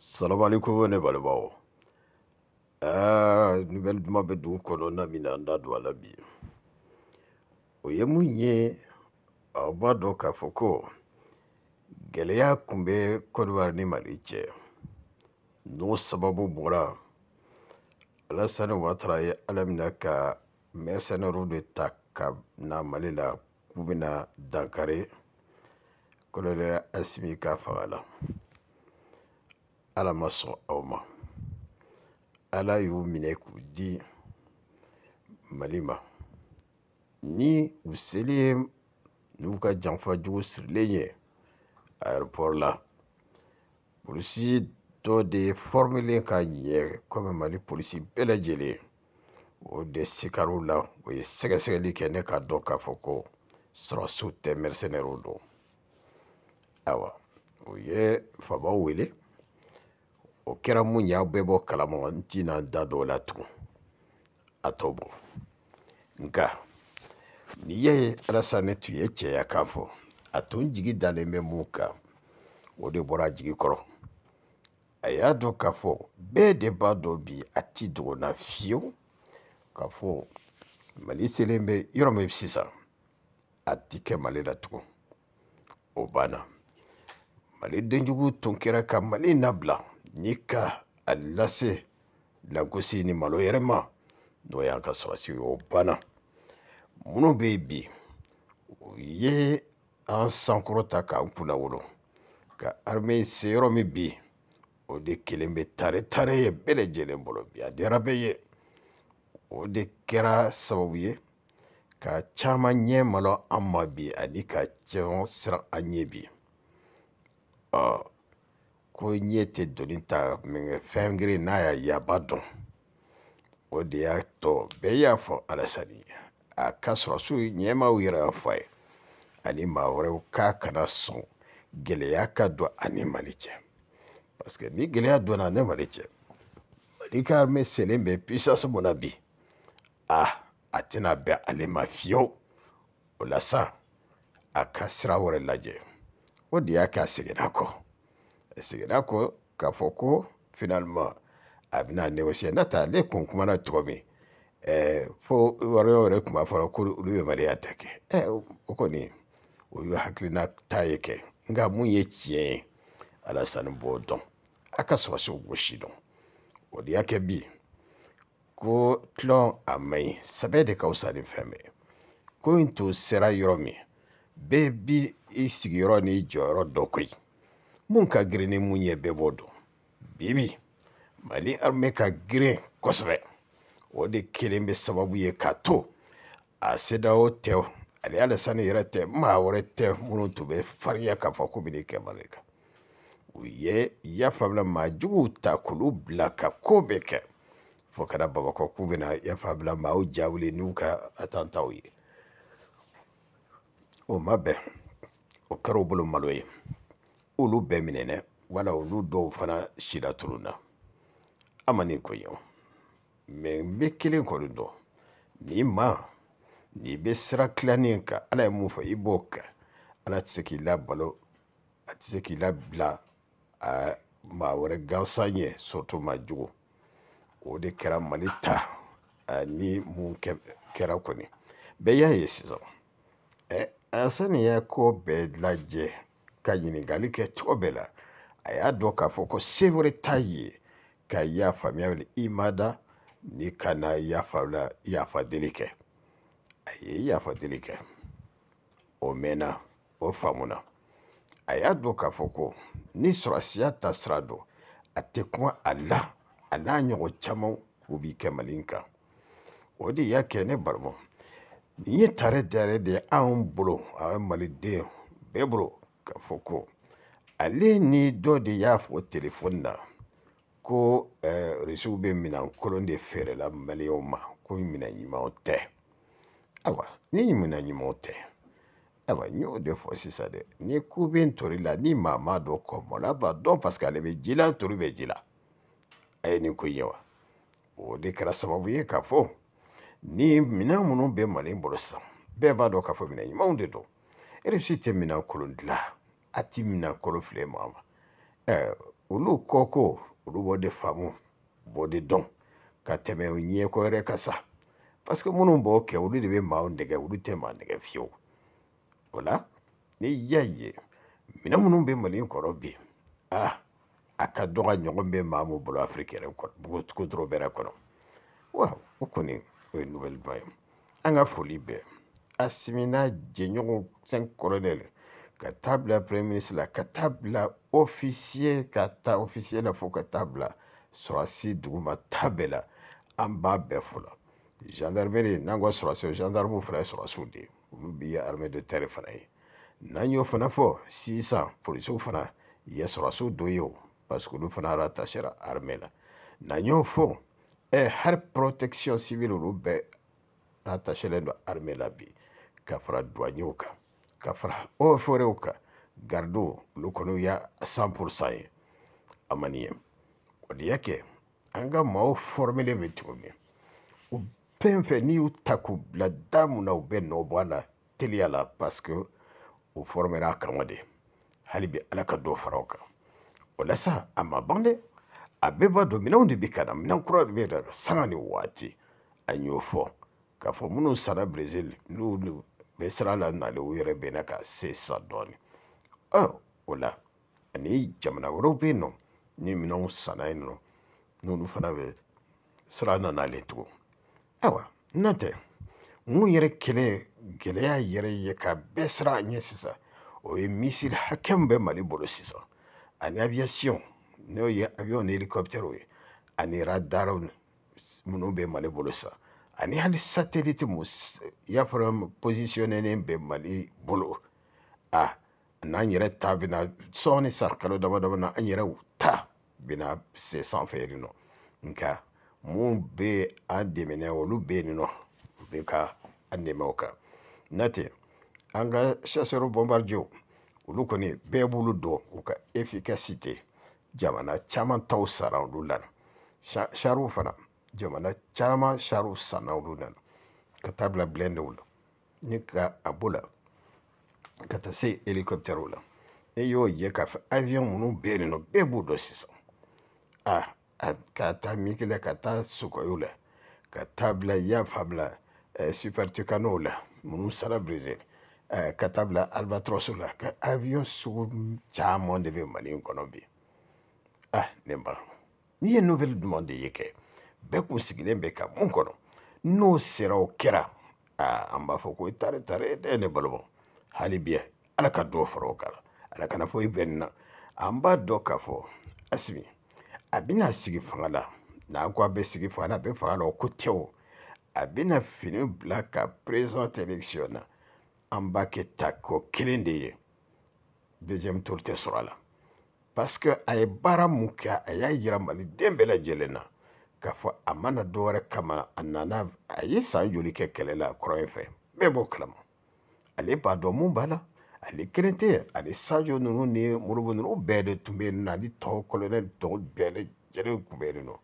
Salamu alaikum ne balimaw ɛɛ ah, nouvelle duman bɛ dugu kɔnɔ na min na an da don a la bi o ye mun ye aw b'a dɔn k'a fɔ ko gɛlɛya tun bɛ kɔdiwari ni mali cɛ n'o sababu bɔra alasani watara ye ala mina ka mɛrsɛnɛriw de ta ka na mali la k'u bɛna dankari kɔlɔlɛ asimi ka fanga la ala ma ala y'u Malima. ni Useli selen n'u janfa jugu l'aéroport. la polisi de fɔrimelen ka ɲɛ komi mali polisi belajele o de sikar'u la o ye sɛgɛsɛgɛli kɛ ne k'a dɔn k'a fɔ ko sɔrɔsiw ye o kɛra mun ye aw bɛɛ b'o kalama n tɛna da dɔ la tugun a tɔ bɔ nka n'i ye alasa ne tun ye cɛya kan fɔ a tun jigi dalen bɛ mun kan o de bɔra a jigi kɔrɔ a y'a dɔn k'a fɔ bɛɛ de b'a dɔn bi a ti dogona fiyewu k'a fɔ mali selen bɛ yɔrɔ min sisan a ti kɛ mali la tugun o banna mali denjugu tun kɛra ka mali nabila Nika ka a lase lagosi ni malo yɛrɛ ma n'o y'an ka sɔrɔsi ye o banna minnu bɛ yen bi u ye an sankɔrɔta k'an kunna wolo ka arime se min bi o de kelen bɛ tare tare ye bɛɛ lajɛlen bolo bi a diyara bɛɛ ye o de kɛra sababu ye ka caman ɲɛ malo an ma bi ani ka caman siran an ɲɛ bi ɔ ko n ye doni ta minkɛ fɛn girin n'a y'a ye a b'a dɔn o de y'a tɔ bɛɛ y'a fɔ alasani a ka sɔrɔ su ɲɛmaw yɛrɛ e. y'a fɔ a ye ani maa wɛrɛw k'a kana sɔn gɛlɛya ka don ani mali cɛ paseke ni gɛlɛya donna ani mali cɛ mali ka arme selen bɛ pisasi mun na bi a a tɛna bɛn ale ma fiyewu o la sa a ka sira wɛrɛ lajɛ o de y'a k'a seginna kɔ sigira kɔ k'a fɔ ko finalement a bɛna négocier n'a tɛ ale kun kumana min ɛɛ eh, fo yɛrɛ b'a ko olu bɛ maliya ta ɛ o kɔni o hakilina ta ye kɛ nka mun ye tiɲɛ ye alasani b'o dɔn a ka dɔn o de y'a kɛ bi ko tilɔn a man ɲi sɛbɛ de ka fisa ni fɛn bɛɛ ko in tun sera yɔrɔ min bɛɛ bi i sigiyɔrɔ n'i jɔyɔrɔ mun ka giri ni mun ye bɛɛ b'o bibi mali arme ka girin kosɛbɛ o de kelen bɛ sababu ye k'a to a o tɛ ala alasani yɛrɛ tɛ maa wɛrɛ tɛ minnu tun bɛ farinya k'a fɔ k'u bɛ nin kɛ mali kan u ye yafa bila maa juguw ta k'olu bila ka ko bɛ kɛ fo kana bamakɔ k'u bɛna yafa bila maaw jawuli n'u ka atantaw ye o ma bɛn o kɛra u bolo malo ye olu bɛɛ minɛnɛ wala olu dɔw fana sira tulu na an ma nin ko ye mɛ n bɛ kelen kɔni dɔn nin ma n'i bɛ sira tilannen kan ala ye mun fɔ i b'o kɛ ala tɛ se k'i labalo a tɛ se k'i labila a maa wɛrɛ gansan ye sɔrɔto ma jugu o de kɛra mali ta ni mun kɛra kɔni bɛɛ y'a ye sisan ɛ a y'a ko bɛɛ lajɛ ka ɲininkali kɛ cogo bɛɛ la a y'a dɔn k'a fɔ ko se wɛrɛ t'a ye ka wele i ma da ni ka na yafa la yafa deli kɛ a ye yafa deli kɛ o mɛnna o faamuna a y'a dɔn k'a fɔ ko ni sɔrɔsiya ta sira don a tɛ kuma a la a n'a ɲɔgɔn caman u b'i kɛ mali kan o de y'a kɛ ne balimaw nin ye tare dayɛlɛ de ye anw bolo a ye maliden bɛɛ bolo k'a fɔ ko ale ni dɔ de y'a fɔ telefɔni na ko eh, risiw bɛ minan kolon de feerela maliyɛnw ma ko minan ɲumanw tɛ ayiwa ni minan ɲumanw tɛ ayiwa n y'o de fɔ sisan dɛ ni ko bɛ n tori la ni maa m'a dɔn kɔmɔna b'a dɔn parce que ale bɛ ji la n tori bɛ ji la a ye nin ko in ye wa o de kɛra sababu ye k'a fɔ ni minan minnu bɛ mali bolo sisan bɛɛ b'a dɔn k'a fɔ minan ɲumanw de don erisi tɛ minan kolon dilan hati min na kɔrɔ filɛ maa ma ɛɛ eh, olu kɔko olu b'o de faamu u b'o de dɔn ka tɛmɛ u ɲɛkɔ yɛrɛ ka sa parce que minnu b'o kɛ olu de bɛ maaw nɛgɛ olu tɛ maa nɛgɛ fiyewu o la ni y'a ye minɛn minnu bɛ mali kɔrɔ bi aa a ka dɔgɔ ɲɔgɔn bɛ maa min bolo afiriki yɛrɛ kɔnɔ bugu dɔrɔn bɛrɛ kɔnɔ wa o kɔni o ye nouvelle ba ye an ka foli bɛɛ asimina jɛɲɔgɔn fɛn kɔrɔ dɛ Katabla premier ministre la ka officier ka officier la fo ka tabila sɔrɔsi duguma ta bɛɛ la an b'a bɛɛ fo la gendarmerie n'an ko ce gendarmerie fana ye sɔrɔsiw de ye olu bi ye armée de terre fana ye n'an y'o fana fɔ sisan polisiw fana parce que olu fana rattachera armée la n'an y'o protection civile olu bɛɛ rattachelen don armée la bi ka fara ka fara oforew kan gardo olu kɔni y'a 100% ye a man ye o de y'a kɛ an ka maaw fɔrɔmelen bɛ cogo min u fɛn fɛn n'i y'u ta k'u bila da mun na u bɛ nɔ bɔ a la teliya la parce que u fɔrɔmɛra a kama de hali bi ala ka dɔ fara o kan o la sa a ma ban dɛ a bɛɛ b'a dɔn minɛnw de bɛ ka na minɛn kura de bɛ ka sanga ni waati an y'o fɔ k'a fɔ minnu sara brezil n'olu bɛɛ sira la nali u yɛrɛ bena ka se sa dɔɔni ɔ o la ani jamana wɛrɛw be yen nɔ ni minɛnw sana yen nɔ n'olu fana be sira nana ale tugun ayiwa n'o tɛ mun yɛrɛ kɛlɛ gɛlɛya yɛrɛ ye ka bɛɛ sira a ɲɛ sisan o ye misiri hakɛ min bɛ mali bolo sisan ani abiyasiyɔn n'o ye abiyɔn ni helikɔpitɛriw ye ani radarw minnu bɛ mali bolo sisan ani hali satellite mu y'a fɔra positionnelen bɛ mali bolo a n'an yɛrɛ ta bɛna sɔɔni sa kalo dama dama na an yɛrɛ ta bɛna se sanfɛ yen nɔ nka mun bɛ an dɛmɛ olu bɛ yen nɔ u bɛ ka an dɛmɛ o kan n'o tɛ an ka chasseur bombardier olu kɔni bɛɛ b'olu dɔn u ka efficacité jamana caman taw sara olu la chariw fana jamana caman sariw sanna olu nana ka taa bila bilɛndaw la ni ka a bo la ka taa se helicoptɛrɛw la e y'o ye k'a fɔ avion minnu bɛ yen nɔ bɛɛ b'o dɔn sisan a ka taa miki la ka taa sokoyo la ka taa bila yafa bila super tucano la minnu sara brésil ka taa bila albatros la ka avion sugu caman de bɛ mali in kɔnɔ bi ah ne ba n'i ye nouvelle demande ye kɛ bɛɛ kun sigilen bɛ ka mun kɔnɔ n'o sera o kɛra aa an b'a fɔ ko i tare tare dɛ ne balima hali bi ala ka dɔ fara o kan ala kana fɔ i bɛ nin na an b'a dɔn k'a fɔ asimi a bɛna sigi fanga la n'an ko a bɛ sigi fanga la a bɛ fanga la o ko tɛ o a bɛna fini bila ka president election na an b'a kɛ tako kelen de ye deuxième tour tɛ sɔrɔ a la parce que a ye baara mun kɛ a y'a yira maliden bɛɛ lajɛlen na k'a fɔ a mana dɔ wɛrɛ kama a nana a ye san joli kɛ kɛlɛ la kɔrɔ in fɛ bɛɛ b'o kalama ale b'a dɔn mun b'a la ale kelen tɛ ale sajo ninnu ni moribo ninnu bɛɛ de tun bɛ yen nɔ ale tɔw kolonɛli tɔw bɛɛ lajɛlen tun bɛ yen nɔ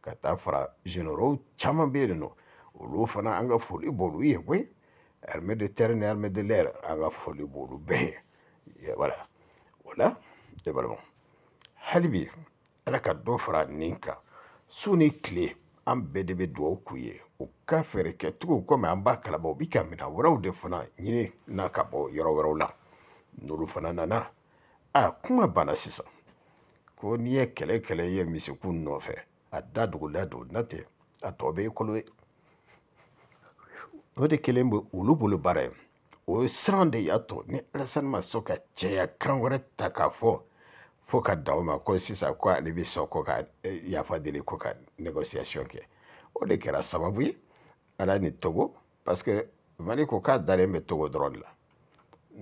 ka taa fara zeneraw caman bɛ yen nɔ olu fana an ka foli b'olu ye koyi armée de terre ni armée de l'air an ka foli b'olu bɛɛ ye voilà o la e balimaw hali bi ala ka dɔ fara nin kan su ni tile an bɛɛ de bɛ dugawu k'u ye u ka fɛɛrɛ kɛcogo komi an b'a kalama u bi ka minɛ wɛrɛw de fana ɲini n'a ka bɔ yɔrɔ wɛrɛw la n'olu fana nana a kuma banna sisan ko n'i ye kɛlɛ kɛlɛ ye misiku nɔfɛ a da dogola don n'o tɛ a tɔ bɛ kolo ye o de kelen bɛ olu bolo baara ye o siran de y'a to ni alasani ma sɔn ka cɛya kan wɛrɛ ta k'a fɔ fo ka da o ma ko sisan ko ale bɛ sɔn ko ka yafa deli ko ka négociation kɛ o de kɛra sababu ye ala ni togo parce que mali ko k'a dalen bɛ togo dɔrɔn de la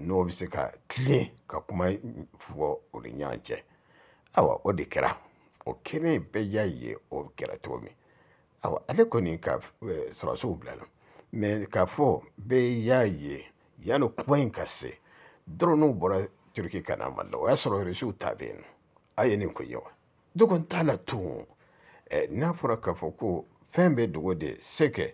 n'o bɛ se ka tilen ka kuma fɔ o ni ɲɔgɔn cɛ awa o de kɛra o kelen bɛɛ y'a ye o kɛra cogo min awa ale kɔni ka sɔrɔsiw bila la mɛ k'a fɔ bɛɛ y'a ye yanni kuma in ka se dɔrɔn n'u bɔra turki kana malla o y'a sɔrɔ risiw ta bɛ yen a ye nin kun ye wa dogon t'a la tun n'a fɔra k'a fɔ ko fɛn bɛ dogo de se kɛ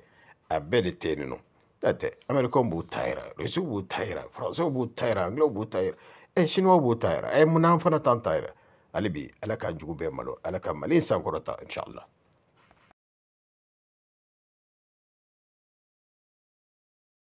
a bɛɛ de tɛ yen nɔ n'o tɛ amerikɛnw b'u ta yira risiw b'u ta yira faransiw b'u ta yira angilɛw b'u ta yira ɛ siniwaw b'u ta yira ɛ munna an fana t'an ta yira hali bi ala k'an jugu bɛɛ malo ala ka mali in sankɔrɔta inshallah